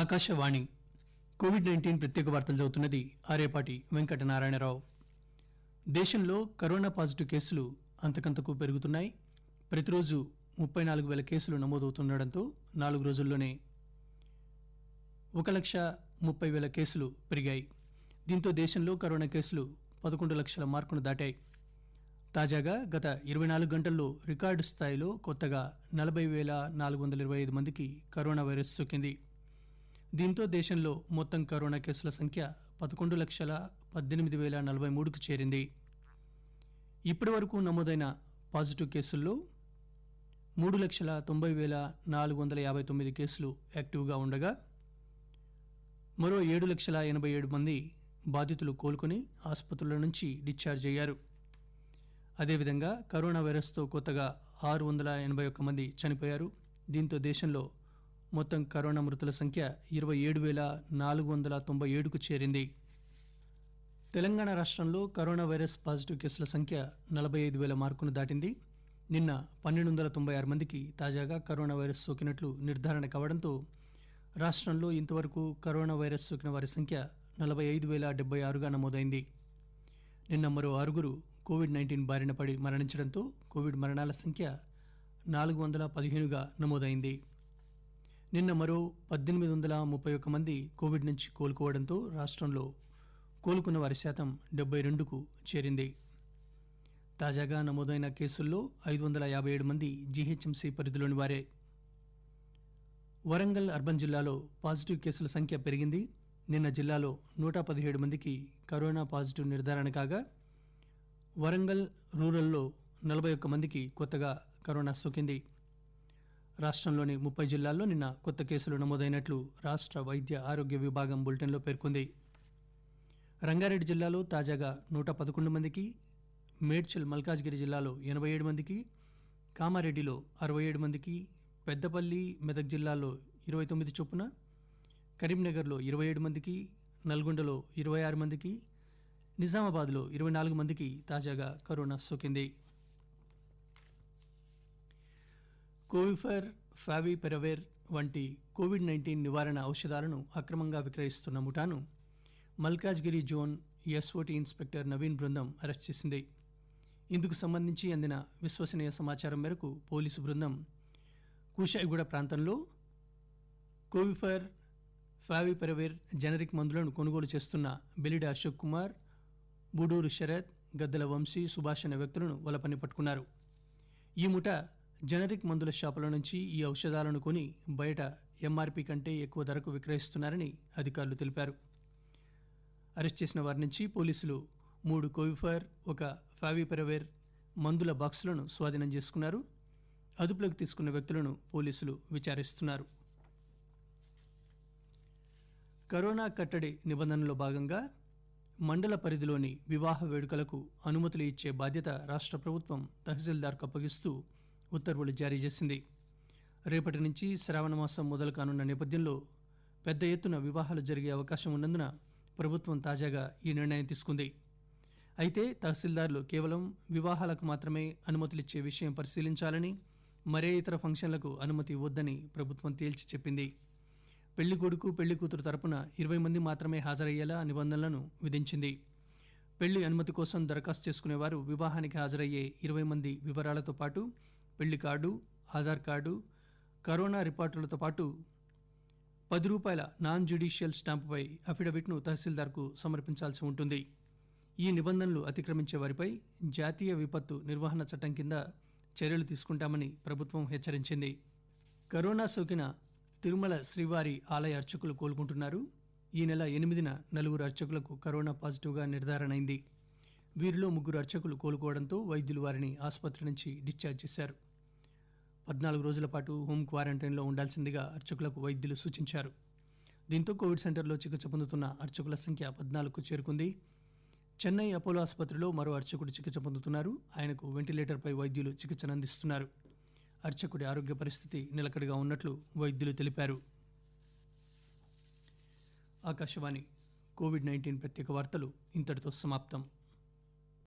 Akashvani Covid nineteen ప్రత్యేక వార్తలు చదువుతున్నది ఆరేపాటి వెంకటనారాయణరావు దేశంలో కరోనా పాజిటివ్ కేసులు అంతకంతకు పెరుగుతున్నాయి ప్రతిరోజు ముప్పై నాలుగు వేల కేసులు నమోదవుతుండటంతో నాలుగు రోజుల్లోనే ఒక లక్ష ముప్పై వేల కేసులు పెరిగాయి దీంతో దేశంలో కరోనా కేసులు పదకొండు లక్షల మార్కును దాటాయి తాజాగా గత ఇరవై నాలుగు గంటల్లో రికార్డు స్థాయిలో కొత్తగా నలభై వేల నాలుగు వందల ఇరవై ఐదు మందికి కరోనా వైరస్ సోకింది దీంతో దేశంలో మొత్తం కరోనా కేసుల సంఖ్య పదకొండు లక్షల పద్దెనిమిది వేల నలభై మూడుకు చేరింది ఇప్పటి వరకు నమోదైన పాజిటివ్ కేసుల్లో మూడు లక్షల తొంభై వేల నాలుగు వందల యాభై తొమ్మిది కేసులు యాక్టివ్గా ఉండగా మరో ఏడు లక్షల ఎనభై ఏడు మంది బాధితులు కోలుకుని ఆసుపత్రుల నుంచి డిశ్చార్జ్ అయ్యారు అదేవిధంగా కరోనా వైరస్తో కొత్తగా ఆరు వందల ఎనభై ఒక్క మంది చనిపోయారు దీంతో దేశంలో మొత్తం కరోనా మృతుల సంఖ్య ఇరవై ఏడు వేల నాలుగు వందల తొంభై ఏడుకు చేరింది తెలంగాణ రాష్ట్రంలో కరోనా వైరస్ పాజిటివ్ కేసుల సంఖ్య నలభై ఐదు వేల మార్కును దాటింది నిన్న పన్నెండు వందల తొంభై ఆరు మందికి తాజాగా కరోనా వైరస్ సోకినట్లు నిర్ధారణ కావడంతో రాష్ట్రంలో ఇంతవరకు కరోనా వైరస్ సోకిన వారి సంఖ్య నలభై ఐదు వేల డెబ్బై ఆరుగా నమోదైంది నిన్న మరో ఆరుగురు కోవిడ్ నైన్టీన్ బారిన పడి మరణించడంతో కోవిడ్ మరణాల సంఖ్య నాలుగు వందల పదిహేనుగా నమోదైంది నిన్న మరో పద్దెనిమిది వందల ముప్పై ఒక్క మంది కోవిడ్ నుంచి కోలుకోవడంతో రాష్ట్రంలో కోలుకున్న వారి శాతం డెబ్బై రెండుకు చేరింది తాజాగా నమోదైన కేసుల్లో ఐదు వందల యాభై ఏడు మంది జీహెచ్ఎంసీ పరిధిలోని వారే వరంగల్ అర్బన్ జిల్లాలో పాజిటివ్ కేసుల సంఖ్య పెరిగింది నిన్న జిల్లాలో నూట పదిహేడు మందికి కరోనా పాజిటివ్ నిర్ధారణ కాగా వరంగల్ రూరల్లో నలభై ఒక్క మందికి కొత్తగా కరోనా సోకింది రాష్ట్రంలోని ముప్పై జిల్లాల్లో నిన్న కొత్త కేసులు నమోదైనట్లు రాష్ట్ర వైద్య ఆరోగ్య విభాగం బులెటిన్లో పేర్కొంది రంగారెడ్డి జిల్లాలో తాజాగా నూట పదకొండు మందికి మేడ్చల్ మల్కాజ్గిరి జిల్లాలో ఎనభై ఏడు మందికి కామారెడ్డిలో అరవై ఏడు మందికి పెద్దపల్లి మెదక్ జిల్లాలో ఇరవై తొమ్మిది చొప్పున కరీంనగర్లో ఇరవై ఏడు మందికి నల్గొండలో ఇరవై ఆరు మందికి నిజామాబాద్లో ఇరవై నాలుగు మందికి తాజాగా కరోనా సోకింది కోవిఫర్ పెరవేర్ వంటి కోవిడ్ నైన్టీన్ నివారణ ఔషధాలను అక్రమంగా విక్రయిస్తున్న ముఠాను Malkajgiri zone SOT inspector Naveen బృందం అరెస్ట్ చేసింది ఇందుకు సంబంధించి అందిన విశ్వసనీయ సమాచారం మేరకు పోలీసు బృందం కూషాయిగూడ ప్రాంతంలో కోవిఫర్ పెరవేర్ జనరిక్ మందులను కొనుగోలు చేస్తున్న బెలిడి అశోక్ కుమార్ బుడూరు శరత్ గద్దల వంశీ సుభాష్ అనే వ్యక్తులను వలపని పట్టుకున్నారు ఈ ముఠ జనరిక్ మందుల షాపుల నుంచి ఈ ఔషధాలను కొని బయట ఎంఆర్పి కంటే ఎక్కువ ధరకు విక్రయిస్తున్నారని అధికారులు తెలిపారు అరెస్ట్ చేసిన వారి నుంచి పోలీసులు మూడు కోవిఫైర్ ఒక ఫావిపెరవేర్ మందుల బాక్సులను స్వాధీనం చేసుకున్నారు అదుపులోకి తీసుకున్న వ్యక్తులను పోలీసులు విచారిస్తున్నారు కరోనా కట్టడి నిబంధనలో భాగంగా మండల పరిధిలోని వివాహ వేడుకలకు అనుమతులు ఇచ్చే బాధ్యత రాష్ట్ర ప్రభుత్వం తహసీల్దార్కు అప్పగిస్తూ ఉత్తర్వులు జారీ చేసింది రేపటి నుంచి శ్రావణమాసం మొదలు కానున్న నేపథ్యంలో పెద్ద ఎత్తున వివాహాలు జరిగే అవకాశం ఉన్నందున ప్రభుత్వం తాజాగా ఈ నిర్ణయం తీసుకుంది అయితే తహసీల్దార్లు కేవలం వివాహాలకు మాత్రమే అనుమతులిచ్చే విషయం పరిశీలించాలని మరే ఇతర ఫంక్షన్లకు అనుమతి ఇవ్వద్దని ప్రభుత్వం తేల్చి చెప్పింది పెళ్లి కొడుకు పెళ్లి కూతురు తరపున ఇరవై మంది మాత్రమే హాజరయ్యేలా నిబంధనలను విధించింది పెళ్లి అనుమతి కోసం దరఖాస్తు చేసుకునేవారు వివాహానికి హాజరయ్యే ఇరవై మంది వివరాలతో పాటు పెళ్లి కార్డు ఆధార్ కార్డు కరోనా రిపోర్టులతో పాటు పది రూపాయల నాన్ జ్యుడిషియల్ స్టాంపుపై అఫిడవిట్ను తహసీల్దార్కు సమర్పించాల్సి ఉంటుంది ఈ నిబంధనలు అతిక్రమించే వారిపై జాతీయ విపత్తు నిర్వహణ చట్టం కింద చర్యలు తీసుకుంటామని ప్రభుత్వం హెచ్చరించింది కరోనా సోకిన తిరుమల శ్రీవారి ఆలయ అర్చకులు కోలుకుంటున్నారు ఈ నెల ఎనిమిదిన నలుగురు అర్చకులకు కరోనా పాజిటివ్గా నిర్ధారణ అయింది వీరిలో ముగ్గురు అర్చకులు కోలుకోవడంతో వైద్యులు వారిని ఆసుపత్రి నుంచి డిశ్చార్జ్ చేశారు పద్నాలుగు రోజుల పాటు హోం క్వారంటైన్లో ఉండాల్సిందిగా అర్చకులకు వైద్యులు సూచించారు దీంతో కోవిడ్ సెంటర్లో చికిత్స పొందుతున్న అర్చకుల సంఖ్య పద్నాలుగుకు చేరుకుంది చెన్నై అపోలో ఆసుపత్రిలో మరో అర్చకుడు చికిత్స పొందుతున్నారు ఆయనకు వెంటిలేటర్పై వైద్యులు చికిత్సను అందిస్తున్నారు అర్చకుడి ఆరోగ్య పరిస్థితి నిలకడగా ఉన్నట్లు వైద్యులు తెలిపారు ఆకాశవాణి కోవిడ్ నైన్టీన్ ప్రత్యేక వార్తలు ఇంతటితో సమాప్తం